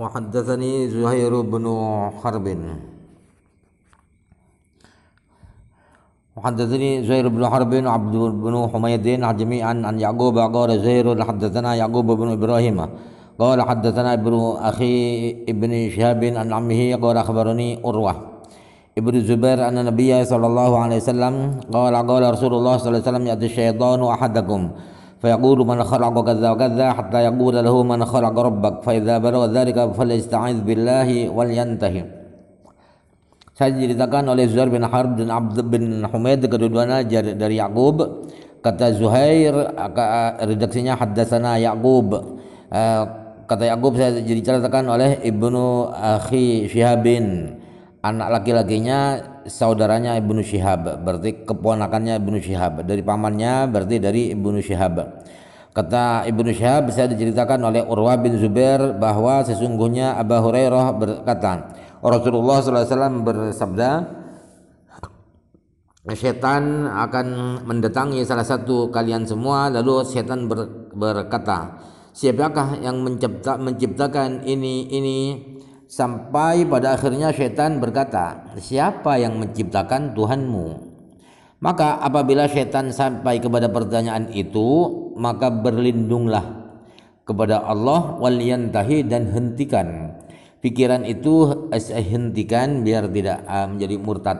وحدثني زهير بن حرب وحدثني زهير بن حرب عبد بن حميد جميعا عن يعقوب قال زهير حدثنا يعقوب بن ابراهيم قال حدثنا ابن اخي ابن شهاب عن عمه قال اخبرني اروه ابن الزبير ان النبي صلى الله عليه وسلم قال قال رسول الله صلى الله عليه وسلم ياتي الشيطان احدكم فيقول من خلق كذا وكذا حتى يقول له من خلق ربك فإذا بلغ ذلك فليستعذ بالله ولينتهي Saya diceritakan oleh Zuhair bin Harb dan Abd bin Humaid kedua-duanya dari Yakub. Kata Zuhair redaksinya haddatsana Yakub. Eh, kata Yakub saya diceritakan oleh Ibnu Akhi Syihabin anak laki-lakinya saudaranya Ibnu Syihab berarti keponakannya Ibnu Syihab dari pamannya berarti dari Ibnu Syihab kata Ibnu Syihab bisa diceritakan oleh Urwah bin Zubair bahwa sesungguhnya Abu Hurairah berkata Rasulullah SAW bersabda setan akan mendatangi salah satu kalian semua lalu setan ber, berkata siapakah yang mencipta, menciptakan ini ini sampai pada akhirnya setan berkata, "Siapa yang menciptakan Tuhanmu?" Maka apabila setan sampai kepada pertanyaan itu, maka berlindunglah kepada Allah waliyantahi dan hentikan. Pikiran itu hentikan biar tidak ah, menjadi murtad.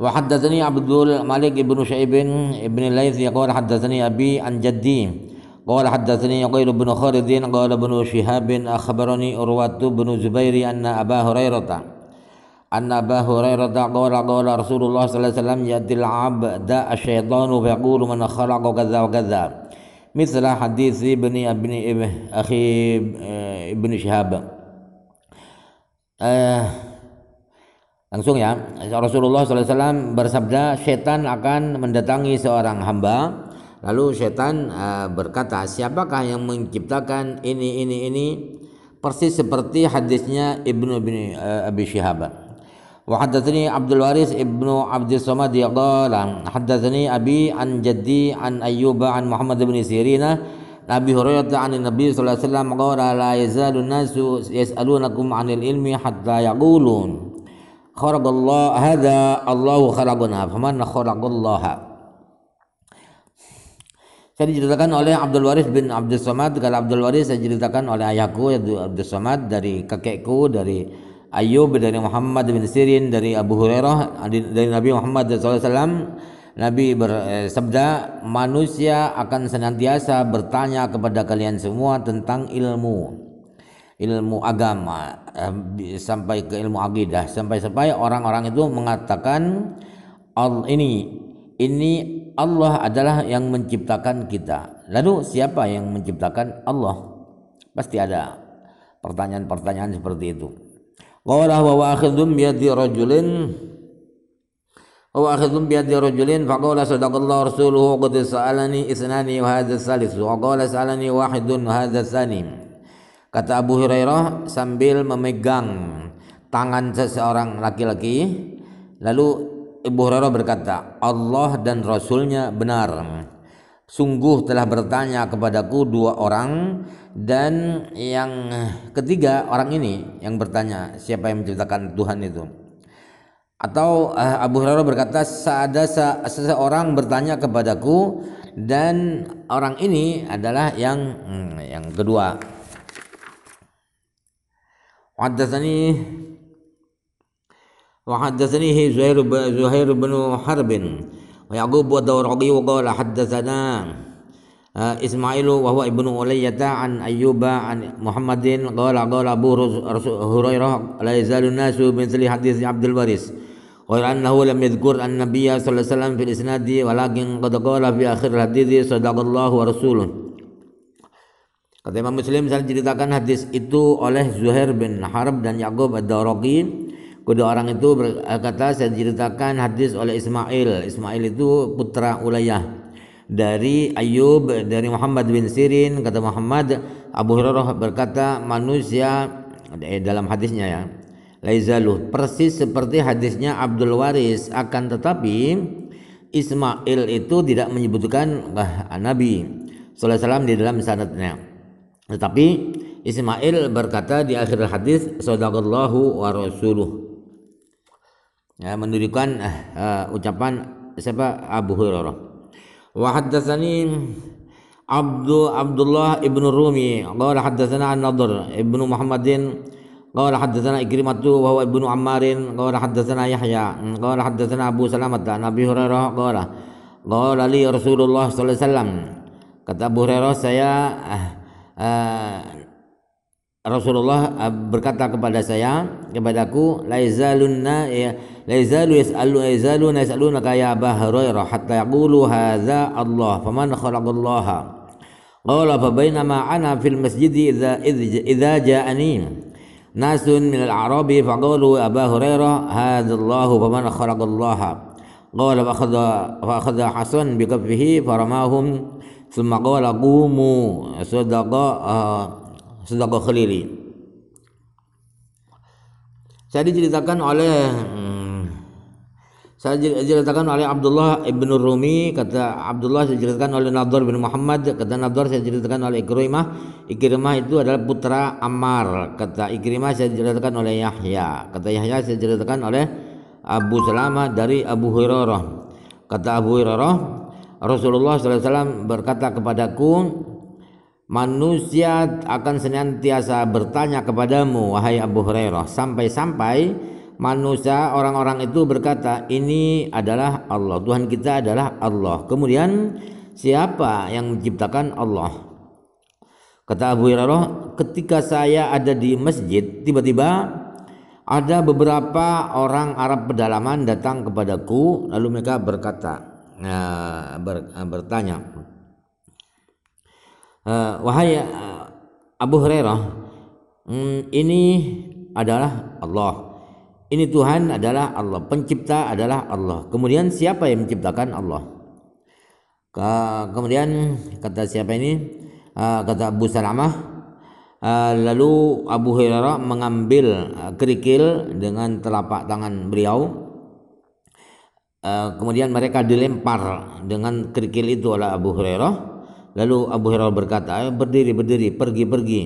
Wa haddatsani Abdul Malik ibnu Syaib ibn Laits yaqul haddatsani Abi an jaddi Qala haddatsani Uqayl bin Khalid qala bin Shihab bin akhbarani Urwatu bin Zubairi anna Aba Hurairah anna Aba Hurairah qala qala Rasulullah sallallahu alaihi wasallam yadil abda asyaitanu fa yaqulu man khalaqa kadza wa kadza misla hadits ibn ibn akhi ibn Shihab langsung ya Rasulullah sallallahu alaihi wasallam bersabda setan akan mendatangi seorang hamba Lalu setan eh, berkata, siapakah yang menciptakan ini ini ini? Persis seperti hadisnya Ibnu bin uh, Abi eh, Shihab. Wa haddatsani Abdul Waris Ibnu Abdul Samad qala haddatsani Abi an Jaddi an Ayyuba an Muhammad bin Sirina Nabi Hurairah an Nabi sallallahu alaihi wasallam qala la yazalu nasu yas'alunakum 'anil ilmi hatta yaqulun kharaqallahu hadza Allahu kharaqana faman kharaqallaha saya diceritakan oleh Abdul Waris bin Abdul Somad. Kalau Abdul Waris saya ceritakan oleh ayahku Abdul Somad dari kakekku dari Ayub dari Muhammad bin Sirin dari Abu Hurairah dari Nabi Muhammad SAW Nabi bersabda manusia akan senantiasa bertanya kepada kalian semua tentang ilmu ilmu agama eh, sampai ke ilmu akidah sampai-sampai orang-orang itu mengatakan all ini ini Allah adalah yang menciptakan kita. Lalu siapa yang menciptakan Allah? Pasti ada pertanyaan-pertanyaan seperti itu. Qala wa akhidhum biyadi rajulin wa akhidhum rajulin fa qala sadaqallahu rasuluhu qad sa'alani isnani wa hadza salis wa qala sa'alani wahidun wa hadza Kata Abu Hurairah sambil memegang tangan seseorang laki-laki lalu Ibu Hurairah berkata, Allah dan Rasulnya benar. Sungguh telah bertanya kepadaku dua orang dan yang ketiga orang ini yang bertanya siapa yang menciptakan Tuhan itu. Atau uh, Abu Hurairah berkata, ada seseorang bertanya kepadaku dan orang ini adalah yang hmm, yang kedua. Wadzani وحدثنيه زهير زهير بن حرب ويعقوب والدورقي وقال حدثنا إسماعيل وهو ابن أولية عن أيوب عن محمد قال قال أبو هريرة لا يزال الناس مثل حديث عبد الوارث غير أنه لم يذكر النبي صلى الله عليه وسلم في الإسناد ولكن قد قال في آخر الحديث صدق الله ورسوله Kata Imam Muslim saya ceritakan hadis itu oleh Zuhair bin Harb dan Yakub ad-Daraqi Kedua orang itu berkata saya diceritakan hadis oleh Ismail. Ismail itu putra Ulayah dari Ayub dari Muhammad bin Sirin kata Muhammad Abu Hurairah berkata manusia eh, dalam hadisnya ya Laizaluh persis seperti hadisnya Abdul Waris akan tetapi Ismail itu tidak menyebutkan bah, Nabi Alaihi di dalam sanadnya tetapi Ismail berkata di akhir hadis sadaqallahu wa rasuluh ya, mendudukan uh, eh, eh, ucapan siapa Abu Hurairah. Wa haddatsani Abdu Abdullah ibn Rumi qala haddatsana An-Nadhr ibn Muhammadin qala haddatsana Ikrimatu wa ibnu ibn Ammarin qala haddatsana Yahya qala haddatsana Abu Salamah dan Abi Hurairah qala qala li Rasulullah sallallahu alaihi wasallam kata Abu Hurairah saya uh, Rasulullah eh, berkata kepada saya kepadaku laizalunna ya laizalu yasalu laizalu yasaluna kaya Abu Hurairah hatta yaqulu hadza Allah faman khalaqallaha qala fa bainama ana fil masjid idza idza ja'ani nasun min al-arabi fa qalu ya Abu Hurairah hadza Allah faman khalaqallaha qala fa akhadha fa akhadha Hasan bi kaffihi faramahum thumma qala qumu sadaqa sedekah keliri. Saya diceritakan oleh hmm, saya diceritakan oleh Abdullah ibn Rumi kata Abdullah saya diceritakan oleh Nadhar bin Muhammad kata Nadhar saya diceritakan oleh Ikrimah Ikrimah itu adalah putra Ammar kata Ikrimah saya diceritakan oleh Yahya kata Yahya saya diceritakan oleh Abu Salamah dari Abu Hurairah kata Abu Hurairah Rasulullah SAW berkata kepadaku manusia akan senantiasa bertanya kepadamu wahai Abu Hurairah sampai-sampai manusia orang-orang itu berkata ini adalah Allah Tuhan kita adalah Allah kemudian siapa yang menciptakan Allah kata Abu Hurairah ketika saya ada di masjid tiba-tiba ada beberapa orang Arab pedalaman datang kepadaku lalu mereka berkata nah, ber, bertanya uh, wahai eh, Abu Hurairah um, ini adalah Allah ini Tuhan adalah Allah pencipta adalah Allah kemudian siapa yang menciptakan Allah Ke, kemudian kata siapa ini uh, kata Abu Salamah uh, lalu Abu Hurairah mengambil uh, kerikil dengan telapak tangan beliau uh, kemudian mereka dilempar dengan kerikil itu oleh Abu Hurairah Lalu Abu Hurairah berkata, berdiri, berdiri, pergi, pergi.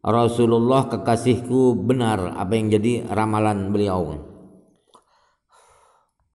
Rasulullah kekasihku benar apa yang jadi ramalan beliau.